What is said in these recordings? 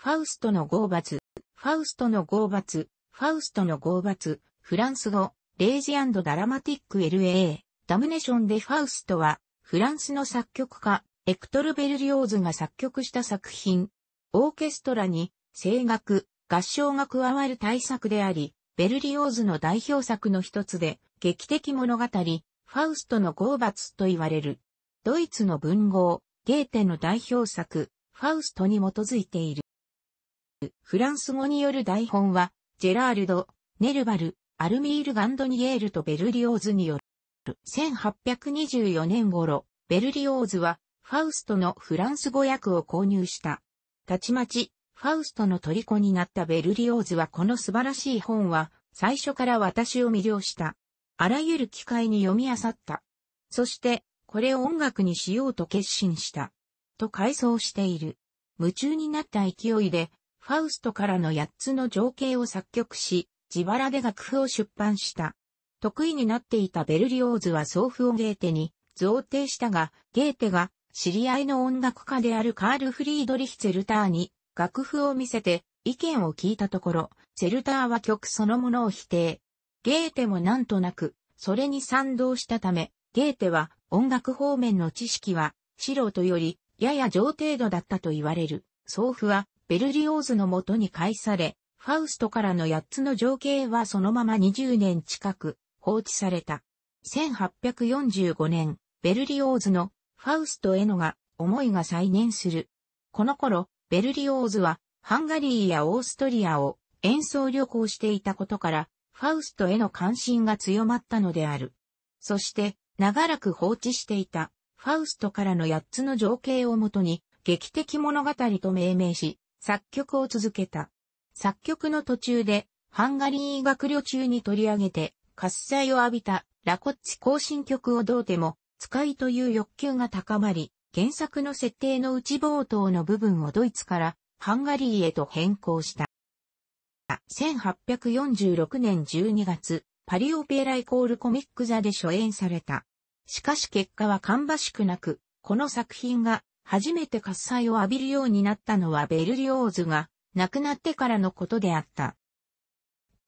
ファウストの号罰、ファウストの号罰、ファウストの号罰、フランス語、レイジダラマティック LA、ダムネションでファウストは、フランスの作曲家、エクトル・ベルリオーズが作曲した作品。オーケストラに、声楽、合唱が加わる大作であり、ベルリオーズの代表作の一つで、劇的物語、ファウストの号罰と言われる。ドイツの文豪、ゲーテの代表作、ファウストに基づいている。フランス語による台本は、ジェラールド、ネルバル、アルミール・ガンドニエールとベルリオーズによる。1824年頃、ベルリオーズは、ファウストのフランス語訳を購入した。たちまち、ファウストの虜になったベルリオーズはこの素晴らしい本は、最初から私を魅了した。あらゆる機会に読み漁った。そして、これを音楽にしようと決心した。と回想している。夢中になった勢いで、ファウストからの8つの情景を作曲し、自腹で楽譜を出版した。得意になっていたベルリオーズは送付をゲーテに贈呈したが、ゲーテが知り合いの音楽家であるカール・フリードリヒ・ゼルターに楽譜を見せて意見を聞いたところ、ゼルターは曲そのものを否定。ゲーテもなんとなく、それに賛同したため、ゲーテは音楽方面の知識は素人よりやや上程度だったと言われる。送付はベルリオーズのもとに返され、ファウストからの8つの情景はそのまま20年近く放置された。1845年、ベルリオーズのファウストへのが思いが再燃する。この頃、ベルリオーズはハンガリーやオーストリアを演奏旅行していたことから、ファウストへの関心が強まったのである。そして、長らく放置していた、ファウストからの8つの情景をもとに、劇的物語と命名し、作曲を続けた。作曲の途中で、ハンガリー学旅中に取り上げて、喝采を浴びたラコッチ行進曲をどうでも、使いという欲求が高まり、原作の設定の内冒頭の部分をドイツからハンガリーへと変更した。1846年12月、パリオペライコールコミック座で初演された。しかし結果は芳しくなく、この作品が初めて喝采を浴びるようになったのはベルリオーズが亡くなってからのことであった。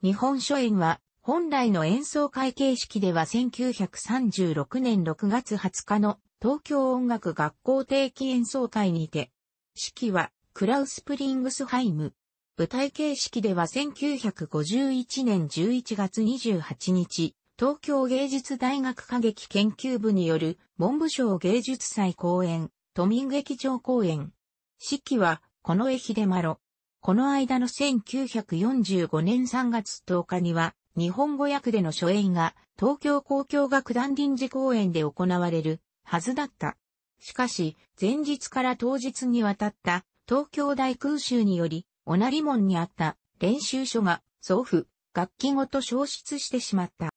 日本書演は本来の演奏会形式では1936年6月20日の東京音楽学校定期演奏会にて、式はクラウス・プリングスハイム。舞台形式では1951年11月28日、東京芸術大学歌劇研究部による文部省芸術祭公演都民劇場公演。式は、この駅でまろ。この間の1945年3月10日には、日本語訳での初演が、東京交響楽団臨時公演で行われる、はずだった。しかし、前日から当日にわたった、東京大空襲により、おなり門にあった練習所が、祖父、楽器ごと消失してしまった。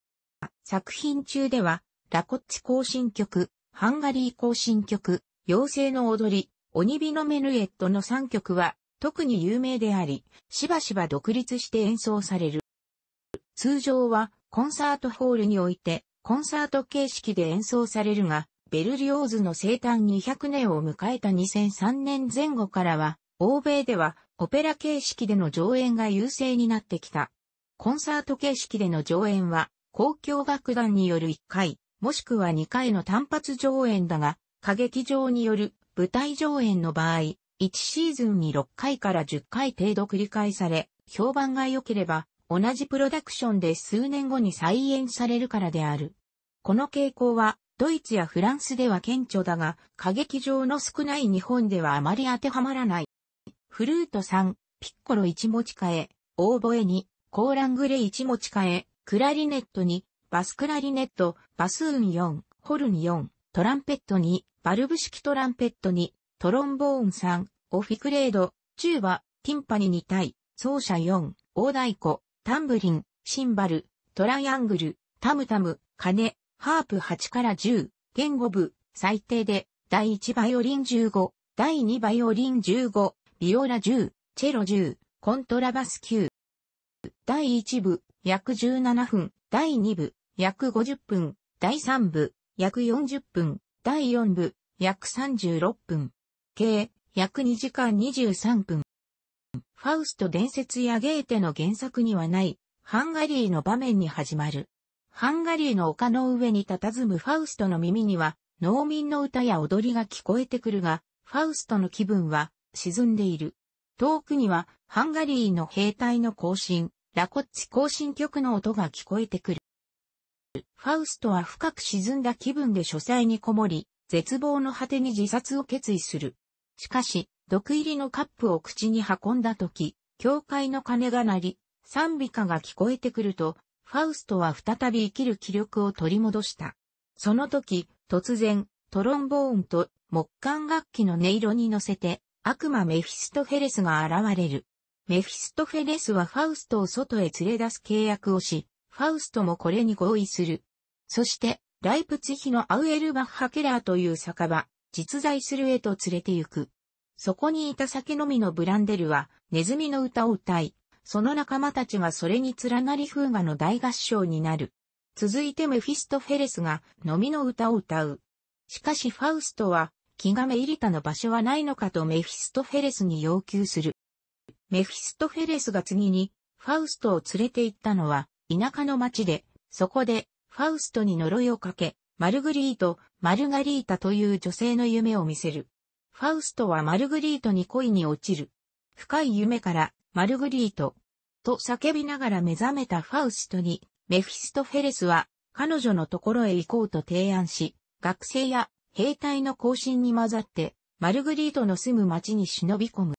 作品中では、ラコッチ行進曲、ハンガリー行進曲、妖精の踊り、鬼火のメヌエットの3曲は特に有名であり、しばしば独立して演奏される。通常はコンサートホールにおいてコンサート形式で演奏されるが、ベルリオーズの生誕200年を迎えた2003年前後からは、欧米ではオペラ形式での上演が優勢になってきた。コンサート形式での上演は、公共楽団による1回、もしくは2回の単発上演だが、歌劇場による舞台上演の場合、1シーズンに6回から10回程度繰り返され、評判が良ければ、同じプロダクションで数年後に再演されるからである。この傾向は、ドイツやフランスでは顕著だが、歌劇場の少ない日本ではあまり当てはまらない。フルート3、ピッコロ1持ち替え、オーボエ2、コーラングレ1持ち替え、クラリネット2、バスクラリネット、バスーン4、ホルン4、トランペット2、バルブ式トランペット2、トロンボーン3、オフィクレード、チューバ、ティンパニ2体、奏者4、大太鼓、タンブリン、シンバル、トライアングル、タムタム、鐘、ハープ8から10、言語部、最低で、第1バイオリン15、第2バイオリン15、ビオラ10、チェロ10、コントラバス9。第1部、約17分、第2部、約50分、第3部、約40分、第4部、約36分、計、約2時間23分。ファウスト伝説やゲーテの原作にはない、ハンガリーの場面に始まる。ハンガリーの丘の上に佇むファウストの耳には、農民の歌や踊りが聞こえてくるが、ファウストの気分は沈んでいる。遠くには、ハンガリーの兵隊の行進、ラコッチ行進曲の音が聞こえてくる。ファウストは深く沈んだ気分で書斎にこもり、絶望の果てに自殺を決意する。しかし、毒入りのカップを口に運んだ時、教会の鐘が鳴り、賛美歌が聞こえてくると、ファウストは再び生きる気力を取り戻した。その時、突然、トロンボーンと木管楽器の音色に乗せて、悪魔メフィストフェレスが現れる。メフィストフェレスはファウストを外へ連れ出す契約をし、ファウストもこれに合意する。そして、ライプツヒのアウエルバッハケラーという酒場、実在するへと連れて行く。そこにいた酒飲みのブランデルは、ネズミの歌を歌い、その仲間たちがそれに連なり風雅の大合唱になる。続いてメフィストフェレスが飲みの歌を歌う。しかしファウストは、気がめ入りたの場所はないのかとメフィストフェレスに要求する。メフィストフェレスが次に、ファウストを連れて行ったのは、田舎の町で、そこで、ファウストに呪いをかけ、マルグリート、マルガリータという女性の夢を見せる。ファウストはマルグリートに恋に落ちる。深い夢から、マルグリート、と叫びながら目覚めたファウストに、メフィストフェレスは、彼女のところへ行こうと提案し、学生や兵隊の行進に混ざって、マルグリートの住む町に忍び込む。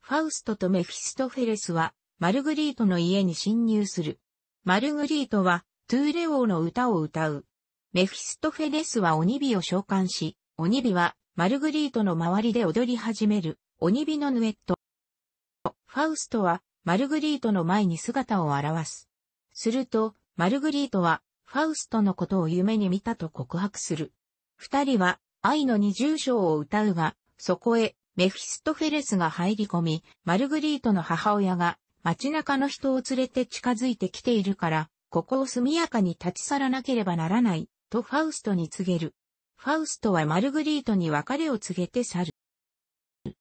ファウストとメフィストフェレスは、マルグリートの家に侵入する。マルグリートは、トゥーレ王の歌を歌う。メフィストフェレスは鬼火を召喚し、鬼火は、マルグリートの周りで踊り始める、鬼火のヌエット。ファウストは、マルグリートの前に姿を現す。すると、マルグリートは、ファウストのことを夢に見たと告白する。二人は、愛の二重章を歌うが、そこへ、メフィストフェレスが入り込み、マルグリートの母親が、街中の人を連れて近づいてきているから、ここを速やかに立ち去らなければならない、とファウストに告げる。ファウストはマルグリートに別れを告げて去る。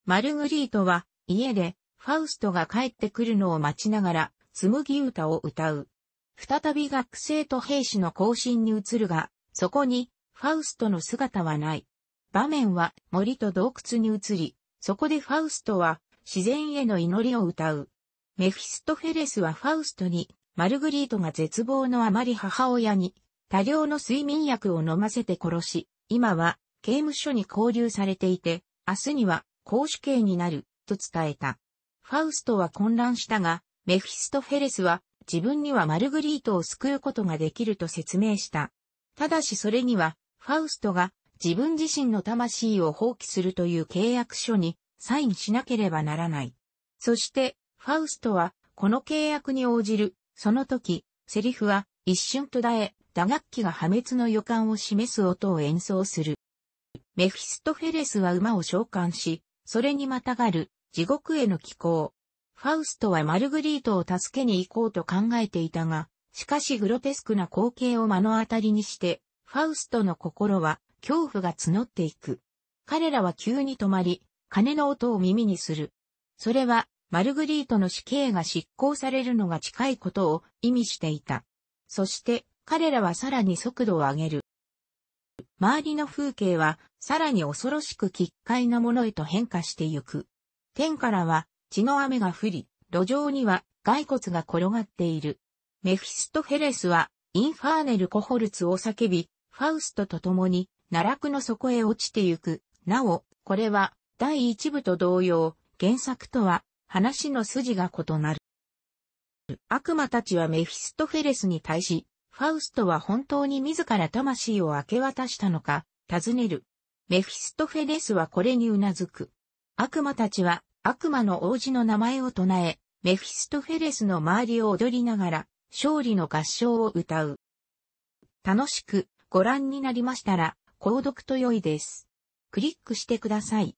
マルグリートは、家で、ファウストが帰ってくるのを待ちながら、紬歌を歌う。再び学生と兵士の行進に移るが、そこに、ファウストの姿はない。場面は森と洞窟に移り、そこでファウストは自然への祈りを歌う。メフィストフェレスはファウストに、マルグリートが絶望のあまり母親に、多量の睡眠薬を飲ませて殺し、今は刑務所に拘留されていて、明日には公主刑になる、と伝えた。ファウストは混乱したが、メフィストフェレスは自分にはマルグリートを救うことができると説明した。ただしそれには、ファウストが自分自身の魂を放棄するという契約書にサインしなければならない。そして、ファウストは、この契約に応じる。その時、セリフは、一瞬途絶え、打楽器が破滅の予感を示す音を演奏する。メフィストフェレスは馬を召喚し、それにまたがる、地獄への寄港。ファウストはマルグリートを助けに行こうと考えていたが、しかしグロテスクな光景を目の当たりにして、ファウストの心は恐怖が募っていく。彼らは急に止まり、鐘の音を耳にする。それはマルグリートの死刑が執行されるのが近いことを意味していた。そして彼らはさらに速度を上げる。周りの風景はさらに恐ろしく奇怪なものへと変化してゆく。天からは血の雨が降り、路上には骸骨が転がっている。メフィストフェレスはインファーネル・コホルツを叫び、ファウストと共に奈落の底へ落ちてゆく。なお、これは第一部と同様、原作とは話の筋が異なる。悪魔たちはメフィストフェレスに対し、ファウストは本当に自ら魂を明け渡したのか、尋ねる。メフィストフェレスはこれにうなずく。悪魔たちは悪魔の王子の名前を唱え、メフィストフェレスの周りを踊りながら、勝利の合唱を歌う。楽しくご覧になりましたら、購読と良いです。クリックしてください。